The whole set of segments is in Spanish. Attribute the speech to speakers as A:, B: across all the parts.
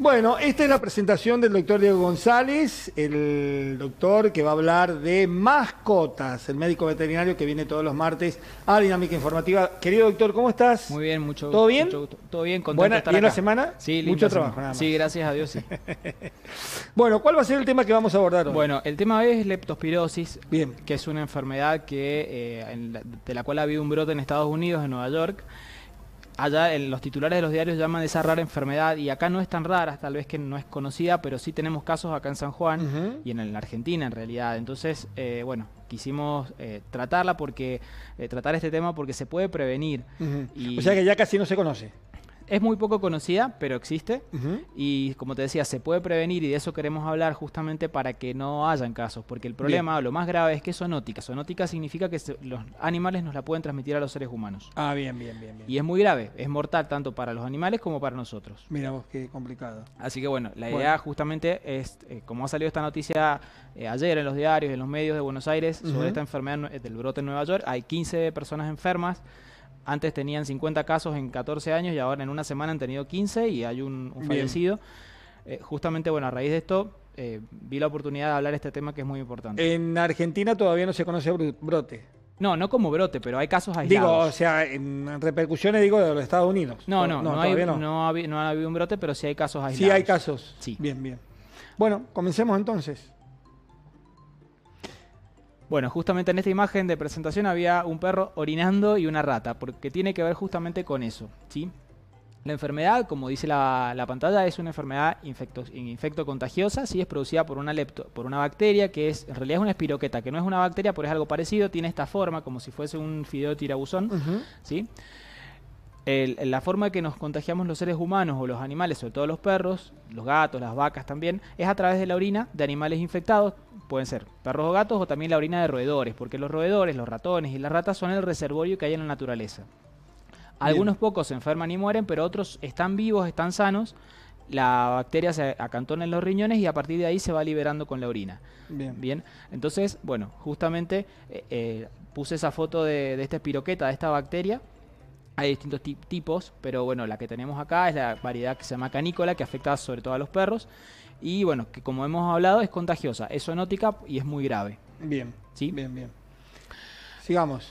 A: Bueno, esta es la presentación del doctor Diego González, el doctor que va a hablar de mascotas, el médico veterinario que viene todos los martes a Dinámica Informativa. Querido doctor, ¿cómo estás? Muy bien, mucho gusto. ¿Todo bien? Mucho gusto.
B: Todo bien, contento Buena, estar ¿Bien la semana? Sí, lindo. Mucho trabajo, nada más. Sí, gracias a Dios, sí. bueno, ¿cuál va a ser el tema que vamos a abordar hoy? Bueno, el tema es leptospirosis, que es una enfermedad que eh, de la cual ha habido un brote en Estados Unidos, en Nueva York, allá en los titulares de los diarios llaman esa rara enfermedad y acá no es tan rara, tal vez que no es conocida, pero sí tenemos casos acá en San Juan y en, la Argentina en realidad. Entonces, eh, bueno, quisimos eh, tratarla porque, eh, tratar este tema porque se puede prevenir.
A: O sea que ya casi no se conoce
B: es muy poco conocida, pero existe. Y como te decía, se puede prevenir y de eso queremos hablar justamente para que no hayan casos. Porque el problema, lo más grave, es que es zoonótica. Zoonótica significa que los animales nos la pueden transmitir a los seres humanos. Ah, bien, bien, bien, Y es muy grave. Es mortal tanto para los animales como para nosotros.
A: Mira vos, qué complicado.
B: Así que bueno, la idea justamente es, eh, como ha salido esta noticia eh, ayer en los diarios, en los medios de Buenos Aires, sobre esta enfermedad eh, del brote en Nueva York, hay 15 personas enfermas. Antes tenían 50 casos en 14 años y ahora en una semana han tenido 15 y hay un, fallecido. Eh, justamente, bueno, a raíz de esto eh, vi la oportunidad de hablar este tema que es muy importante. En Argentina todavía no se conoce brote. No, no como brote, pero hay casos aislados. Digo, o
A: sea, en repercusiones digo de los Estados Unidos. No, no, no, no. no
B: ha, habido un brote, pero sí hay casos aislados. Sí hay casos. Sí. Bien, bien.
A: Bueno, comencemos entonces.
B: Bueno, justamente en esta imagen de presentación había un perro orinando y una rata, porque tiene que ver justamente con eso, ¿sí? La enfermedad, como dice la, la pantalla, es una enfermedad infecto, contagiosa, sí, es producida por una, lepto, por una bacteria que es, en realidad es una espiroqueta, que no es una bacteria, pero es algo parecido, tiene esta forma, como si fuese un fideo tirabuzón, sí la forma que nos contagiamos los seres humanos o los animales, sobre todo los perros, los gatos, las vacas también, es a través de la orina de animales infectados, pueden ser perros o gatos o también la orina de roedores, porque los roedores, los ratones y las ratas son el reservorio que hay en la naturaleza. Algunos pocos se enferman y mueren, pero otros están vivos, están sanos. La bacteria se acantona en los riñones y a partir de ahí se va liberando con la orina. Bien. Bien. Entonces, bueno, justamente eh, eh, puse esa foto de, de esta espiroqueta, de esta bacteria, hay distintos tipos, pero bueno, la que tenemos acá es la variedad que se llama canícola, que afecta sobre todo a los perros. Y bueno, que como hemos hablado es contagiosa, es zoonótica y es muy grave. Bien. ¿Sí? Bien, bien. Sigamos.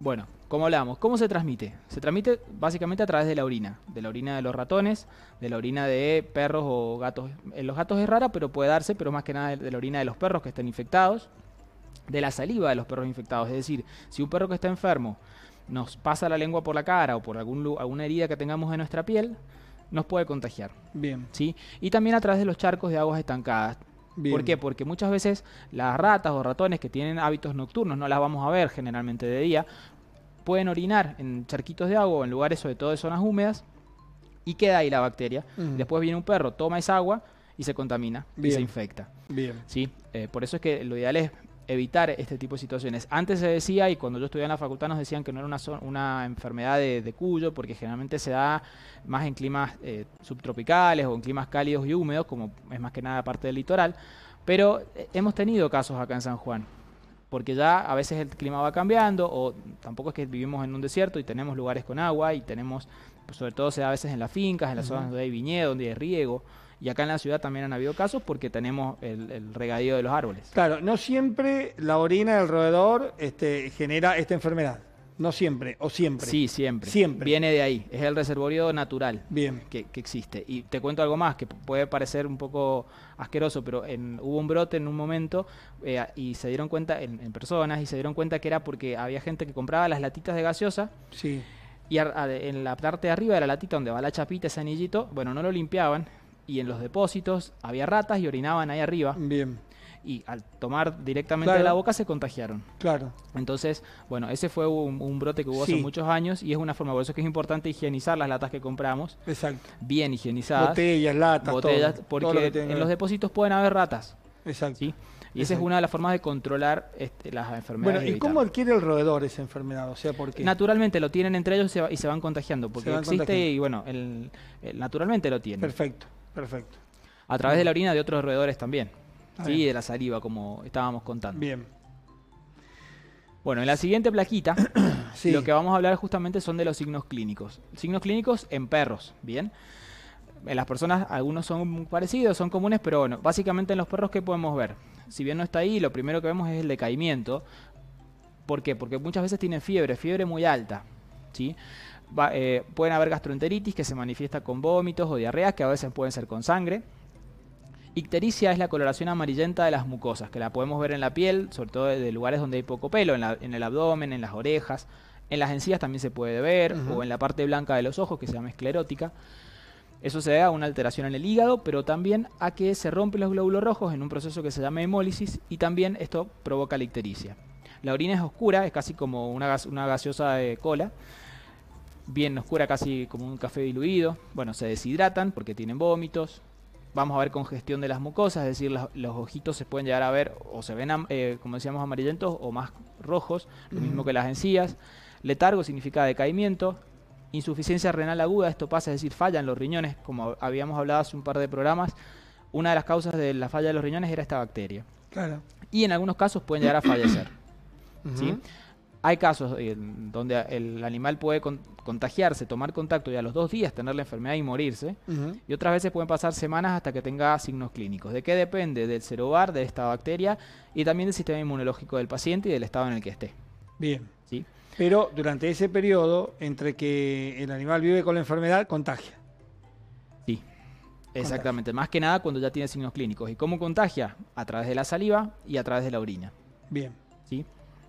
B: Bueno, como hablamos, ¿cómo se transmite? Se transmite básicamente a través de la orina, de la orina de los ratones, de la orina de perros o gatos. En eh, los gatos es rara, pero puede darse, pero más que nada de la orina de los perros que están infectados, de la saliva de los perros infectados. Es decir, si un perro que está enfermo nos pasa la lengua por la cara o por algún, alguna herida que tengamos en nuestra piel, nos puede contagiar. Bien. ¿sí? Y también a través de los charcos de aguas estancadas. ¿Por qué? Porque muchas veces las ratas o ratones que tienen hábitos nocturnos, no las vamos a ver generalmente de día, pueden orinar en charquitos de agua o en lugares sobre todo de zonas húmedas y queda ahí la bacteria. Después viene un perro, toma esa agua y se contamina y se infecta. Bien. ¿Sí? Eh, por eso es que lo ideal es evitar este tipo de situaciones. Antes se decía, y cuando yo estudié en la facultad nos decían que no era una, enfermedad de, cuyo, porque generalmente se da más en climas eh, subtropicales o en climas cálidos y húmedos, como es más que nada parte del litoral, pero eh, hemos tenido casos acá en San Juan, porque ya a veces el clima va cambiando, o tampoco es que vivimos en un desierto y tenemos lugares con agua y tenemos, pues, sobre todo se da a veces en las fincas, en las zonas donde hay viñedo, donde hay riego, y acá en la ciudad también han habido casos porque tenemos el, regadío de los árboles. Claro,
A: no siempre la orina del roedor este, genera esta enfermedad. No siempre,
B: o siempre. Sí, siempre. Siempre. Viene de ahí. Es el reservorio natural Que, existe. Y te cuento algo más que puede parecer un poco asqueroso, pero en, hubo un brote en un momento eh, y se dieron cuenta, en, personas, y se dieron cuenta que era porque había gente que compraba las latitas de gaseosa. Sí. Y en la parte de arriba de la latita donde va la chapita, ese anillito, bueno, no lo limpiaban, y en los depósitos había ratas y orinaban ahí arriba. Bien. Y al tomar directamente de la boca se contagiaron. Claro. Entonces, bueno, ese fue un, brote que hubo hace muchos años y es una forma, por eso es que es importante higienizar las latas que compramos. Exacto. Bien higienizadas. Botellas, latas, botellas, porque en los depósitos pueden haber ratas. Exacto. Y esa es una de las formas de controlar este, las enfermedades. Bueno, ¿y cómo
A: adquiere el roedor esa enfermedad? O sea, porque
B: Naturalmente lo tienen entre ellos y se, van contagiando, porque existe y bueno, naturalmente lo tienen. Perfecto. Perfecto. A través de la orina de otros roedores también. y sí, de la saliva, como estábamos contando. Bien. Bueno, en la siguiente plaquita, lo que vamos a hablar justamente son de los signos clínicos. Signos clínicos en perros, ¿bien? En las personas algunos son parecidos, son comunes, pero bueno, básicamente en los perros, ¿qué podemos ver? Si bien no está ahí, lo primero que vemos es el decaimiento. ¿Por qué? Porque muchas veces tienen fiebre, fiebre muy alta, ¿sí? Eh, pueden haber gastroenteritis que se manifiesta con vómitos o diarreas, que a veces pueden ser con sangre. Ictericia es la coloración amarillenta de las mucosas, que la podemos ver en la piel, sobre todo de lugares donde hay poco pelo, en, el abdomen, en las orejas, en las encías también se puede ver, o en la parte blanca de los ojos, que se llama esclerótica. Eso se da a una alteración en el hígado, pero también a que se rompen los glóbulos rojos en un proceso que se llama hemólisis y también esto provoca la ictericia. La orina es oscura, es casi como una, una gaseosa de cola, bien oscura, casi como un café diluido. Bueno, se deshidratan porque tienen vómitos. Vamos a ver congestión de las mucosas, es decir, los, ojitos se pueden llegar a ver o se ven, eh, como decíamos, amarillentos o más rojos, lo mismo que las encías. Letargo significa decaimiento. Insuficiencia renal aguda, esto pasa, es decir, fallan los riñones, como habíamos hablado hace un par de programas. Una de las causas de la falla de los riñones era esta bacteria. Claro. Y en algunos casos pueden llegar a fallecer. ¿sí? Hay casos eh, donde el animal puede contagiarse, tomar contacto y a los dos días tener la enfermedad y morirse. Y otras veces pueden pasar semanas hasta que tenga signos clínicos. ¿De qué depende? Del cerebro, de esta bacteria y también del sistema inmunológico del paciente y del estado en el que esté. Bien. ¿Sí? Pero durante ese
A: periodo, entre que el animal vive con la enfermedad, contagia. Sí,
B: exactamente. Más que nada cuando ya tiene signos clínicos. ¿Y cómo contagia? A través de la saliva y a través de la orina. Bien. ¿Sí?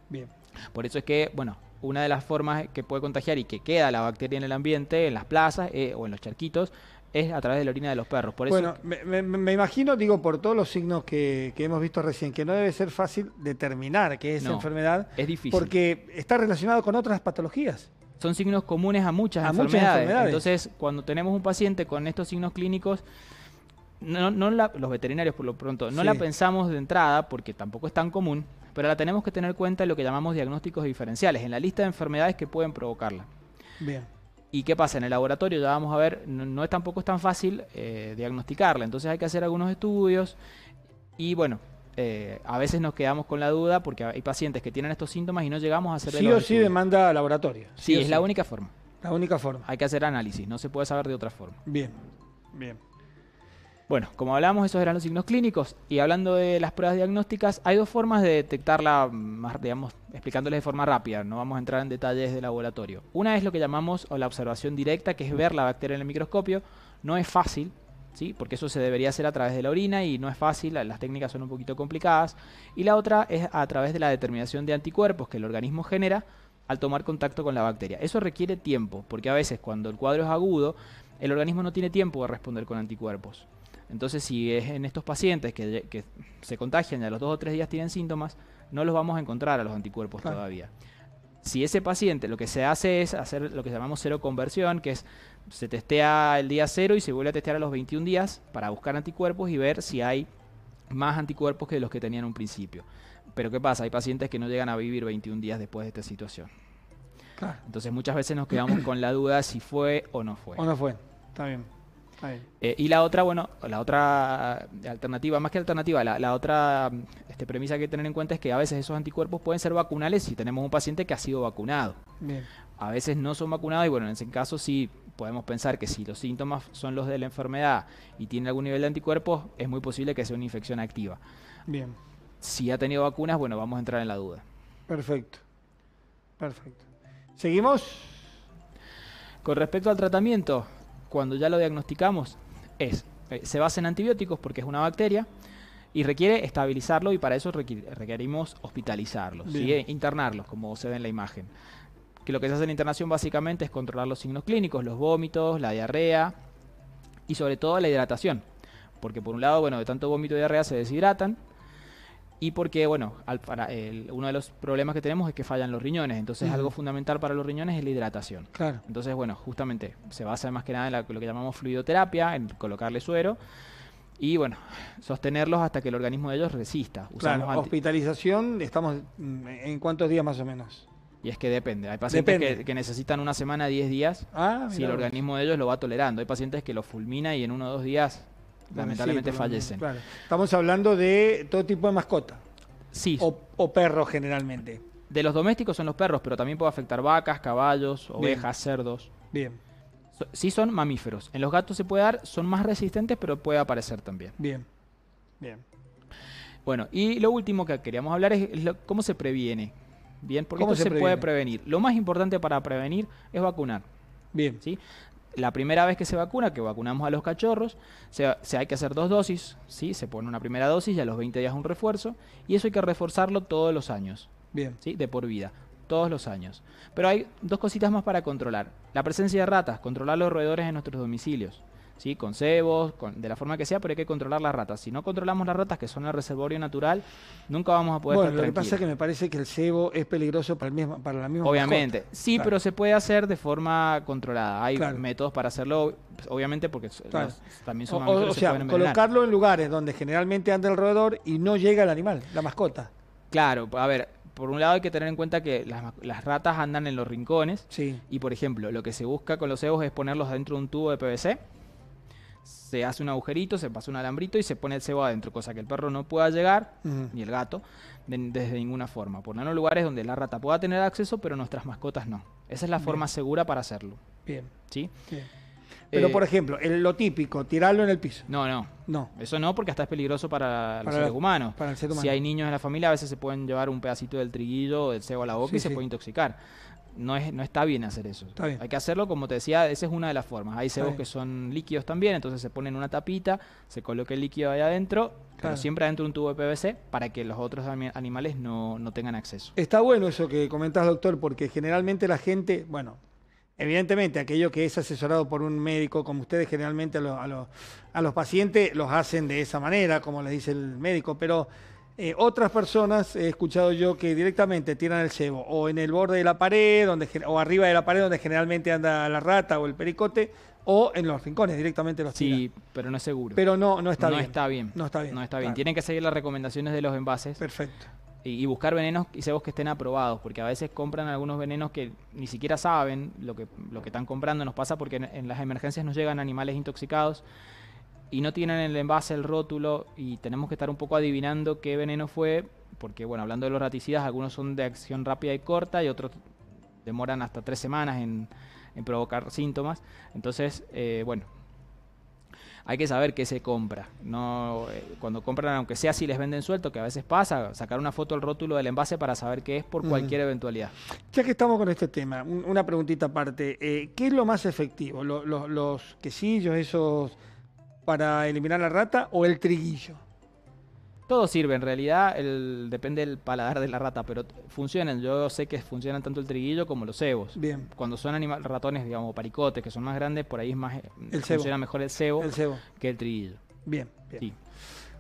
B: Bien. Por eso es que, bueno, una de las formas que puede contagiar y que queda la bacteria en el ambiente, en las plazas eh, o en los charquitos, es a través de la orina de los perros. Por bueno,
A: me, imagino, digo, por todos los signos que, hemos visto recién, que no debe ser fácil determinar que es la enfermedad.
B: Es difícil. Porque
A: está relacionado con otras patologías.
B: Son signos comunes a muchas, enfermedades. muchas enfermedades. Entonces, cuando tenemos un paciente con estos signos clínicos, no, los veterinarios por lo pronto, no la pensamos de entrada porque tampoco es tan común, pero la tenemos que tener en cuenta en lo que llamamos diagnósticos diferenciales, en la lista de enfermedades que pueden provocarla. Bien. ¿Y qué pasa? En el laboratorio ya vamos a ver, no, es tampoco es tan fácil eh, diagnosticarla, entonces hay que hacer algunos estudios y bueno, eh, a veces nos quedamos con la duda porque hay pacientes que tienen estos síntomas y no llegamos a hacer Sí o sí
A: demanda laboratorio. Sí, es la
B: única forma. La única forma. Hay que hacer análisis, no se puede saber de otra forma. Bien, bien. Bueno, como hablamos, esos eran los signos clínicos. Y hablando de las pruebas diagnósticas, hay dos formas de detectarla, más, explicándoles de forma rápida. No vamos a entrar en detalles de laboratorio. Una es lo que llamamos la observación directa, que es ver la bacteria en el microscopio. No es fácil, ¿Sí? porque eso se debería hacer a través de la orina y no es fácil, las técnicas son un poquito complicadas. Y la otra es a través de la determinación de anticuerpos que el organismo genera al tomar contacto con la bacteria. Eso requiere tiempo, porque a veces cuando el cuadro es agudo, el organismo no tiene tiempo de responder con anticuerpos. Entonces, si es en estos pacientes que, se contagian y a los dos o tres días tienen síntomas, no los vamos a encontrar a los anticuerpos todavía. Si ese paciente lo que se hace es hacer lo que llamamos cero conversión, que es se testea el día cero y se vuelve a testear a los 21 días para buscar anticuerpos y ver si hay más anticuerpos que los que tenían en un principio. Pero ¿qué pasa? Hay pacientes que no llegan a vivir 21 días después de esta situación. Entonces muchas veces nos quedamos con la duda si fue o no fue. O
A: no fue, está bien.
B: Eh, y la otra, bueno, la otra alternativa, más que alternativa, la, otra este, premisa que hay que tener en cuenta es que a veces esos anticuerpos pueden ser vacunales si tenemos un paciente que ha sido vacunado. A veces no son vacunados y bueno, en ese caso sí podemos pensar que si los síntomas son los de la enfermedad y tiene algún nivel de anticuerpos, es muy posible que sea una infección activa. Bien. Si ha tenido vacunas, bueno, vamos a entrar en la duda. Perfecto. Perfecto. ¿Seguimos? Con respecto al tratamiento, cuando ya lo diagnosticamos es, eh, se basa en antibióticos porque es una bacteria y requiere estabilizarlo y para eso requerimos hospitalizarlo y internarlos, como se ve en la imagen. Que lo que se hace en la internación básicamente es controlar los signos clínicos, los vómitos, la diarrea y sobre todo la hidratación. Porque por un lado, bueno, de tanto vómito y diarrea se deshidratan, y porque, bueno, para uno de los problemas que tenemos es que fallan los riñones, entonces algo fundamental para los riñones es la hidratación. Claro. Entonces, bueno, justamente se basa más que nada en lo que llamamos fluidoterapia, en colocarle suero y, bueno, sostenerlos hasta que el organismo de ellos resista.
A: hospitalización, estamos mm, en cuántos días más o menos.
B: Y es que depende. Hay pacientes Que, necesitan una semana, 10 días, ah, si el organismo de ellos lo va tolerando. Hay pacientes que lo fulmina y en uno o dos días
A: lamentablemente fallecen. Estamos hablando de todo tipo de mascota.
B: Sí. O, perros generalmente. De los domésticos son los perros, pero también puede afectar vacas, caballos, ovejas, cerdos. Bien. sí son mamíferos. En los gatos se puede dar, son más resistentes, pero puede aparecer también.
A: Bien. Bien.
B: Bueno, y lo último que queríamos hablar es cómo se previene. Bien, porque esto se, se puede prevenir. Lo más importante para prevenir es vacunar. Bien. ¿sí? la primera vez que se vacuna, que vacunamos a los cachorros, se, hay que hacer dos dosis, ¿sí? se pone una primera dosis y a los 20 días un refuerzo, y eso hay que reforzarlo todos los años, Bien. ¿sí? de por vida, todos los años. Pero hay dos cositas más para controlar. La presencia de ratas, controlar los roedores en nuestros domicilios. ¿sí? con cebos, de la forma que sea, pero hay que controlar las ratas. Si no controlamos las ratas, que son el reservorio natural, nunca vamos a poder... Bueno, lo que pasa es
A: que me parece que el cebo es peligroso para, el mismo, para la misma... Obviamente, sí, pero
B: se puede hacer de forma controlada. Hay métodos para hacerlo, pues, obviamente, porque también son... O, o sea, colocarlo
A: en lugares donde generalmente anda el roedor y no llega el animal, la mascota.
B: Claro, a ver, por un lado hay que tener en cuenta que las, ratas andan en los rincones. Y por ejemplo, lo que se busca con los cebos es ponerlos dentro de un tubo de PVC se hace un agujerito, se pasa un alambrito y se pone el cebo adentro, cosa que el perro no pueda llegar, ni el gato, desde ninguna forma. Por no lugares donde la rata pueda tener acceso, pero nuestras mascotas no. Esa es la forma segura para hacerlo. Bien. ¿Sí? Pero, eh, por ejemplo, lo típico, tirarlo en el piso. No, no. No. Eso no, porque hasta es peligroso para, los seres humanos. Para el ser humano. Si hay niños en la familia, a veces se pueden llevar un pedacito del triguillo o del cebo a la boca y se puede intoxicar no, es, no está bien hacer eso. Hay que hacerlo, como te decía, esa es una de las formas. Hay cebos que son líquidos también, entonces se ponen una tapita, se coloca el líquido ahí adentro, pero siempre adentro de un tubo de PVC para que los otros animales no, tengan acceso.
A: Está bueno eso que comentás, doctor, porque generalmente la gente, bueno, Evidentemente, aquello que es asesorado por un médico, como ustedes generalmente a, a, los pacientes los hacen de esa manera, como les dice el médico, pero eh, otras personas he escuchado yo que directamente tiran el cebo o en el borde de la pared donde, o arriba de la pared donde generalmente anda la rata o el pericote o en los rincones directamente los tiran. Sí, pero no es seguro. Pero no, no está bien. Está bien. No está bien.
B: No está bien. Tienen que seguir las recomendaciones de los envases. Perfecto. Y, buscar venenos y cebos que estén aprobados, porque a veces compran algunos venenos que ni siquiera saben lo que, lo que están comprando. Nos pasa porque en, en las emergencias nos llegan animales intoxicados y no tienen el envase, el rótulo, y tenemos que estar un poco adivinando qué veneno fue, porque bueno, hablando de los raticidas, algunos son de acción rápida y corta y otros demoran hasta tres semanas en, provocar síntomas. Entonces, eh, bueno, hay que saber qué se compra. No, eh, cuando compran, aunque sea si les venden suelto, que a veces pasa, sacar una foto al rótulo del envase para saber qué es por cualquier eventualidad.
A: Ya que estamos con este tema, una preguntita aparte. Eh, ¿Qué es lo más efectivo? ¿Los quesillos, esos para eliminar la rata o el triguillo?
B: Todo sirve, en realidad depende del paladar de la rata, pero funcionan. Yo sé que funcionan tanto el triguillo como los cebos. Bien. Cuando son animales ratones, digamos, paricotes, que son más grandes, por ahí es más, eh, el funciona mejor el cebo, que el triguillo. Bien, bien. Sí.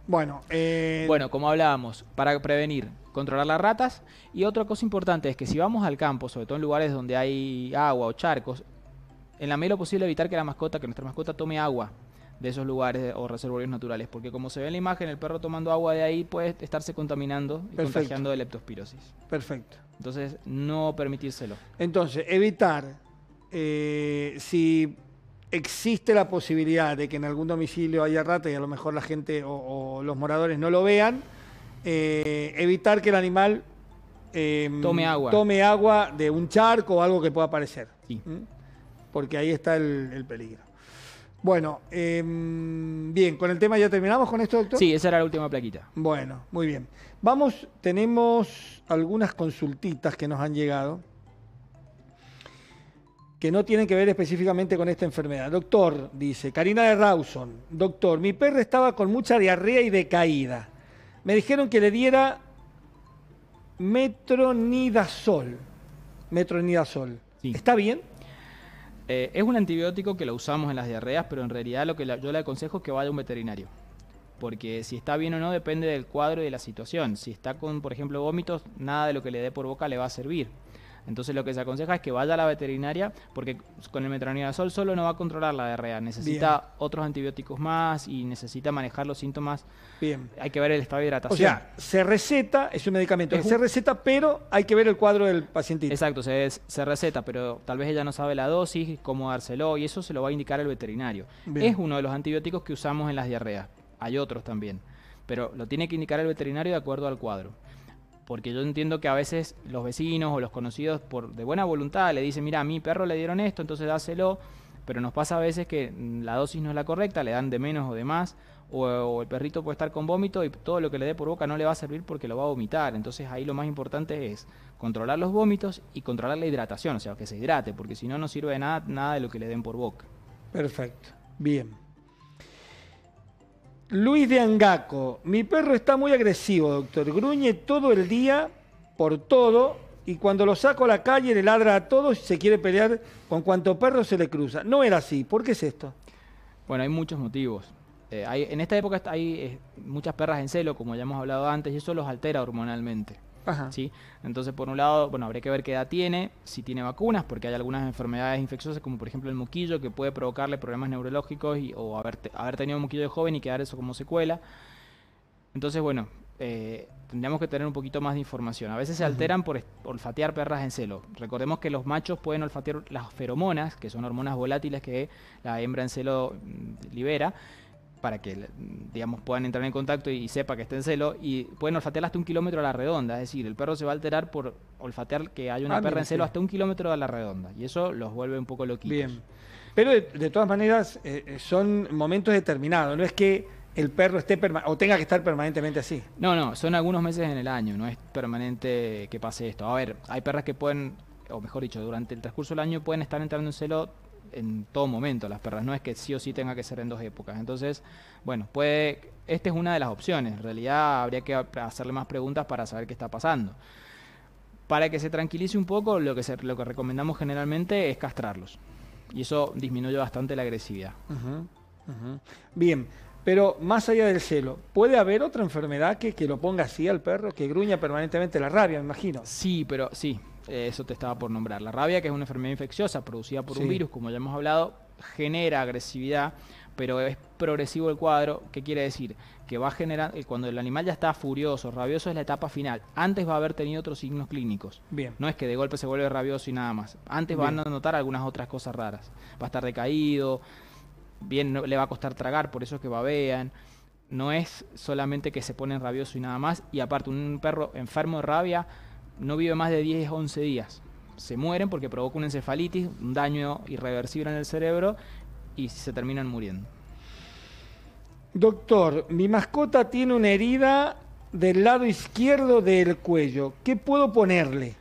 B: Bueno, eh... bueno, como hablábamos, para prevenir, controlar las ratas. Y otra cosa importante es que si vamos al campo, sobre todo en lugares donde hay agua o charcos, en la medida posible evitar que la mascota, que nuestra mascota tome agua de esos lugares o reservorios naturales, porque como se ve en la imagen, el perro tomando agua de ahí puede estarse contaminando y contagiando de leptospirosis. Perfecto. Entonces, no permitírselo.
A: Entonces, evitar, eh, si existe la posibilidad de que en algún domicilio haya rata y a lo mejor la gente o, los moradores no lo vean, eh, evitar que el animal em, tome, agua. tome agua de un charco o algo que pueda aparecer. ¿Mm? Porque ahí está el peligro. Bueno, em, bien, con el tema ya terminamos con esto, doctor. Sí, esa era la última plaquita. Bueno, muy bien. Vamos, tenemos algunas consultitas que nos han llegado que no tienen que ver específicamente con esta enfermedad. Doctor, dice Karina de Rawson, doctor, mi perro estaba con mucha diarrea y decaída. Me dijeron que le diera metronidazol. Metronidazol. ¿Está
B: bien? Eh, es un antibiótico que lo usamos en las diarreas, pero en realidad lo que yo le aconsejo es que vaya a un veterinario. Porque si está bien o no depende del cuadro y de la situación. Si está con, por ejemplo, vómitos, nada de lo que le dé por boca le va a servir. Entonces lo que se aconseja es que vaya a la veterinaria porque con el metronidazol solo no va a controlar la diarrea, necesita otros antibióticos más y necesita manejar los síntomas. Hay que ver el estado de hidratación. O sea,
A: se receta, es un medicamento, se
B: receta, pero hay que ver el cuadro del paciente. Exacto, se, receta, pero tal vez ella no sabe la dosis, cómo dárselo y eso se lo va a indicar el veterinario. Es uno de los antibióticos que usamos en las diarreas. Hay otros también, pero lo tiene que indicar el veterinario de acuerdo al cuadro. Porque yo entiendo que a veces los vecinos o los conocidos por de buena voluntad le dicen, mira, a mi perro le dieron esto, entonces dáselo. Pero nos pasa a veces que la dosis no es la correcta, le dan de menos o de más. O, el perrito puede estar con vómito y todo lo que le dé por boca no le va a servir porque lo va a vomitar. Entonces ahí lo más importante es controlar los vómitos y controlar la hidratación, o sea, que se hidrate, porque si no, no sirve de nada, nada de lo que le den por boca. Perfecto, bien.
A: Luis de Angaco, mi perro está muy agresivo, doctor. Gruñe todo el día por todo y cuando lo saco a la calle le ladra a todos y se quiere pelear con cuanto perro se le cruza. No era así. ¿Por qué es esto?
B: Bueno, hay muchos motivos. Eh, en esta época hay eh, muchas perras en celo, como ya hemos hablado antes, y eso los altera hormonalmente. ¿sí? Entonces, por un lado, bueno, habría que ver qué edad tiene, si tiene vacunas, porque hay algunas enfermedades infecciosas, como por ejemplo el muquillo que puede provocarle problemas neurológicos y, o haber, haber tenido un moquillo de joven y quedar eso como secuela. Entonces, bueno, eh, tendríamos que tener un poquito más de información. A veces se alteran por olfatear perras en celo. Recordemos que los machos pueden olfatear las feromonas, que son hormonas volátiles que la hembra en celo mm, libera, para que digamos, puedan entrar en contacto y, sepa que está en celo, y pueden olfatear hasta un kilómetro a la redonda, es decir, el perro se va a alterar por olfatear que hay una ah, perra en celo hasta un kilómetro a la redonda, y eso los vuelve un poco loquitos. Bien, pero de, todas maneras eh, eh, son momentos determinados,
A: no es que el perro esté o tenga que estar permanentemente así.
B: No, no, son algunos meses en el año, no es permanente que pase esto. A ver, hay perras que pueden, o mejor dicho, durante el transcurso del año pueden estar entrando en celo en todo momento las perras, no es que sí o sí tenga que ser en dos épocas. Entonces, bueno, puede, esta es una de las opciones. En realidad habría que hacerle más preguntas para saber qué está pasando. Para que se tranquilice un poco, lo que, se, lo que recomendamos generalmente es castrarlos. Y eso disminuye bastante la agresividad.
A: Bien, pero más allá del celo, ¿puede haber otra enfermedad que, que, lo ponga así al perro, que gruña
B: permanentemente la rabia, me imagino? Sí, pero sí, eso te estaba por nombrar. La rabia, que es una enfermedad infecciosa producida por un virus, como ya hemos hablado, genera agresividad, pero es progresivo el cuadro. ¿Qué quiere decir? Que va a generar, eh, cuando el animal ya está furioso, rabioso es la etapa final. Antes va a haber tenido otros signos clínicos. Bien. No es que de golpe se vuelve rabioso y nada más. Antes van a notar algunas otras cosas raras. Va a estar decaído, bien le va a costar tragar, por eso es que babean. No es solamente que se ponen rabioso y nada más. Y aparte, un perro enfermo de rabia no vive más de 10, 11 días. Se mueren porque provoca una encefalitis, un daño irreversible en el cerebro y se terminan muriendo. Doctor, mi mascota tiene una herida del lado izquierdo del
A: cuello. ¿Qué puedo ponerle?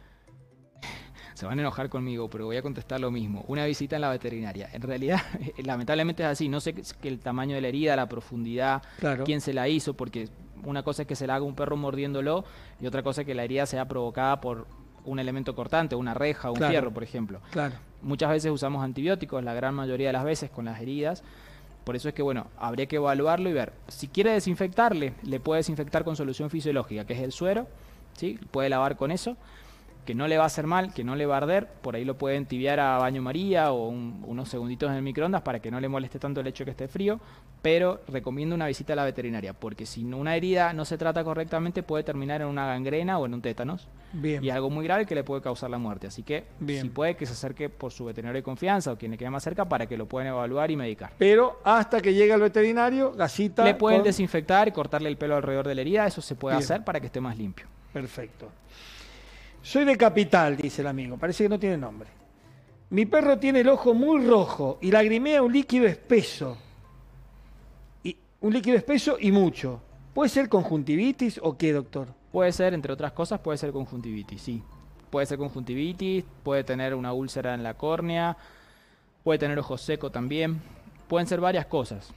B: se van a enojar conmigo, pero voy a contestar lo mismo. Una visita en la veterinaria. En realidad, lamentablemente es así. No sé que el tamaño de la herida, la profundidad, quién se la hizo, porque una cosa es que se la haga un perro mordiéndolo y otra cosa es que la herida sea provocada por un elemento cortante, una reja, un hierro fierro, por ejemplo. Claro. Muchas veces usamos antibióticos, la gran mayoría de las veces con las heridas. Por eso es que, bueno, habría que evaluarlo y ver. Si quiere desinfectarle, le puede desinfectar con solución fisiológica, que es el suero, ¿sí? Puede lavar con eso que no le va a hacer mal, que no le va a arder, por ahí lo pueden tibiar a baño María o unos segunditos en el microondas para que no le moleste tanto el hecho de que esté frío, pero recomiendo una visita a la veterinaria, porque si una herida no se trata correctamente puede terminar en una gangrena o en un tétanos, Bien. y algo muy grave que le puede causar la muerte, así que si puede que se acerque por su veterinario de confianza o quien le quede más cerca para que lo puedan evaluar y medicar.
A: Pero hasta que llegue al veterinario, la cita... Le pueden desinfectar y cortarle el pelo alrededor de
B: la herida, eso se puede hacer para que esté más limpio.
A: Perfecto. Soy de Capital, dice el amigo, parece que no tiene nombre. Mi perro tiene el ojo muy rojo y lagrimea un líquido espeso. Y, un líquido espeso y mucho. ¿Puede ser conjuntivitis o qué, doctor?
B: Puede ser, entre otras cosas, puede ser conjuntivitis, sí. Puede ser conjuntivitis, puede tener una úlcera en la córnea, puede tener ojo seco también. Pueden ser varias cosas.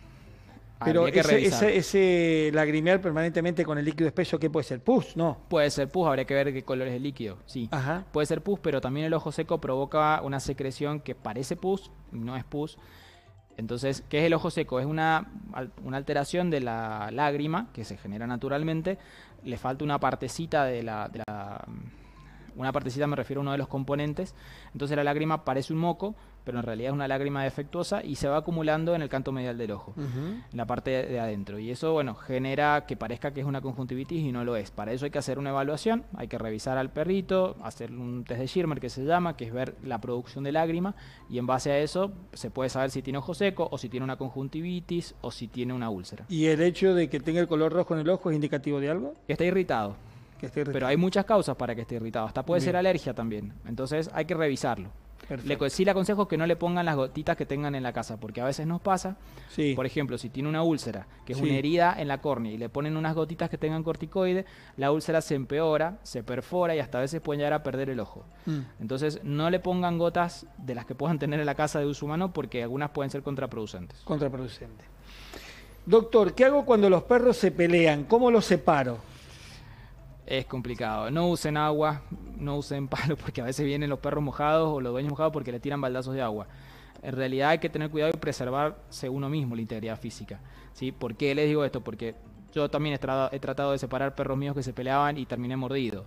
B: Pero ese,
A: lagrimear permanentemente con el líquido espeso, ¿qué puede ser? ¿Pus? No.
B: Puede ser pus, habría que ver qué color es el líquido, sí. Puede ser pus, pero también el ojo seco provoca una secreción que parece pus, no es pus. Entonces, ¿qué es el ojo seco? Es una, alteración de la lágrima que se genera naturalmente. Le falta una partecita de la, de la... Una partecita me refiero a uno de los componentes. Entonces la lágrima parece un moco, pero en realidad es una lágrima defectuosa y se va acumulando en el canto medial del ojo, en la parte de, adentro. Y eso, bueno, genera que parezca que es una conjuntivitis y no lo es. Para eso hay que hacer una evaluación, hay que revisar al perrito, hacer un test de Schirmer que se llama, que es ver la producción de lágrima, y en base a eso se puede saber si tiene ojo seco o si tiene una conjuntivitis o si tiene una úlcera. ¿Y el hecho de que tenga el color rojo en el ojo es indicativo de algo? está irritado. Pero hay muchas causas para que esté irritado. Hasta puede ser alergia también. Entonces hay que revisarlo. Le, sí le aconsejo que no le pongan las gotitas que tengan en la casa, porque a veces nos pasa, por ejemplo, si tiene una úlcera, que es una herida en la córnea, y le ponen unas gotitas que tengan corticoide, la úlcera se empeora, se perfora y hasta a veces pueden llegar a perder el ojo. Mm. Entonces, no le pongan gotas de las que puedan tener en la casa de uso humano, porque algunas pueden ser contraproducentes.
A: Contraproducentes. Doctor, ¿qué hago cuando los perros se pelean? ¿Cómo los separo?
B: es complicado. No usen agua, no usen palos porque a veces vienen los perros mojados o los dueños mojados porque le tiran baldazos de agua. En realidad hay que tener cuidado y preservarse uno mismo la integridad física. ¿sí? ¿Por qué les digo esto? Porque yo también he, tratado de separar perros míos que se peleaban y terminé mordido.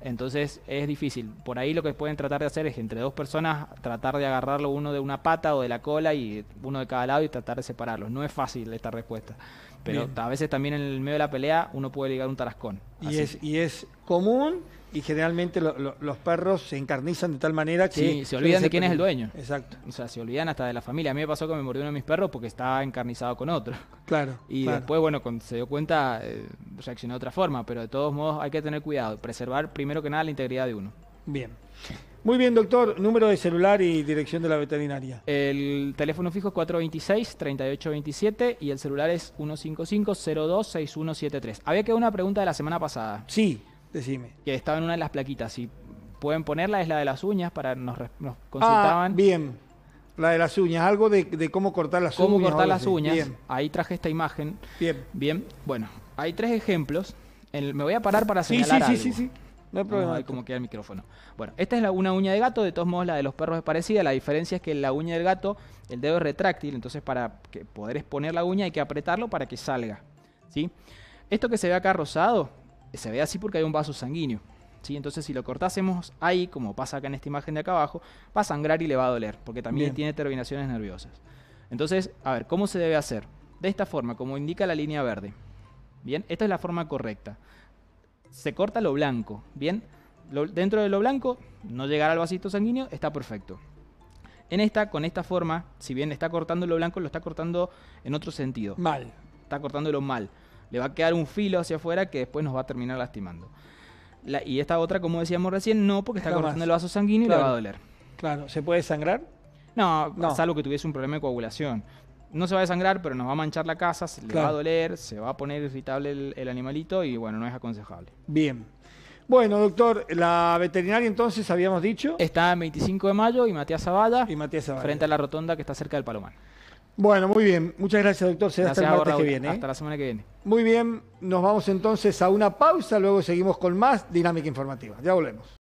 B: Entonces es difícil. Por ahí lo que pueden tratar de hacer es entre dos personas tratar de agarrarlo uno de una pata o de la cola y uno de cada lado y tratar de separarlos. No es fácil esta respuesta. Pero a veces también en el medio de la pelea uno puede ligar un tarascón. Y es, y es
A: común y generalmente los perros se encarnizan de tal manera que... Sí, se olvidan de quién es el dueño.
B: Exacto. O sea, se olvidan hasta de la familia. A mí me pasó que me mordió uno de mis perros porque estaba encarnizado con otro. Claro. Y después, bueno, cuando se dio cuenta, eh, reaccionó de otra forma, pero de todos modos hay que tener cuidado, preservar primero que nada la integridad de uno. Bien. Muy bien, doctor. Número de celular y dirección de la veterinaria. El teléfono fijo es 426-3827 y el celular es 155 026173 Había quedado una pregunta de la semana pasada. Sí. Decime. Que estaba en una de las plaquitas. Si pueden ponerla, es la de las uñas, para nos, ah, consultaban. Ah,
A: bien. La de las uñas, algo de, cómo cortar las uñas. Cómo cortar las uñas.
B: Ahí traje esta imagen. Bien. Bien. Bueno, hay tres ejemplos. me voy a parar para señalar. Sí, sí, sí, sí, sí. No hay queda el micrófono. Bueno, esta es una uña de gato, de todos modos la de los perros es parecida. La diferencia es que la uña del gato, el dedo es retráctil, entonces para poder exponer la uña hay que apretarlo para que salga. ¿sí? Esto que se ve acá rosado se ve así porque hay un vaso sanguíneo. ¿sí? Entonces, si lo cortásemos ahí, como pasa acá en esta imagen de acá abajo, va a sangrar y le va a doler, porque también tiene terminaciones nerviosas. Entonces, a ver, ¿cómo se debe hacer? De esta forma, como indica la línea verde. Bien, esta es la forma correcta. Se corta lo blanco. Bien, dentro de lo blanco, no llegar al vasito sanguíneo, está perfecto. En esta, con esta forma, si bien está cortando lo blanco, lo está cortando en otro sentido. Mal. Está cortándolo mal le va a quedar un filo hacia afuera que después nos va a terminar lastimando. y esta otra, como decíamos recién, no, porque está cortando el vaso sanguíneo y le va a doler. Claro, ¿se puede sangrar? No, salvo que tuviese un problema de coagulación. No se va a desangrar, pero nos va a manchar la casa, se le va a doler, se va a poner irritable el, animalito y bueno, no es aconsejable. Bien. Bueno, doctor, la veterinaria entonces habíamos dicho. Está el 25 de mayo y Matías Zavala. Y Matías Frente a la rotonda que está cerca del Palomar.
A: Bueno, muy bien. Muchas gracias, doctor. hasta viene. ¿eh? Hasta la semana que viene. Muy bien. Nos vamos entonces a una pausa. Luego seguimos con más dinámica informativa. Ya volvemos.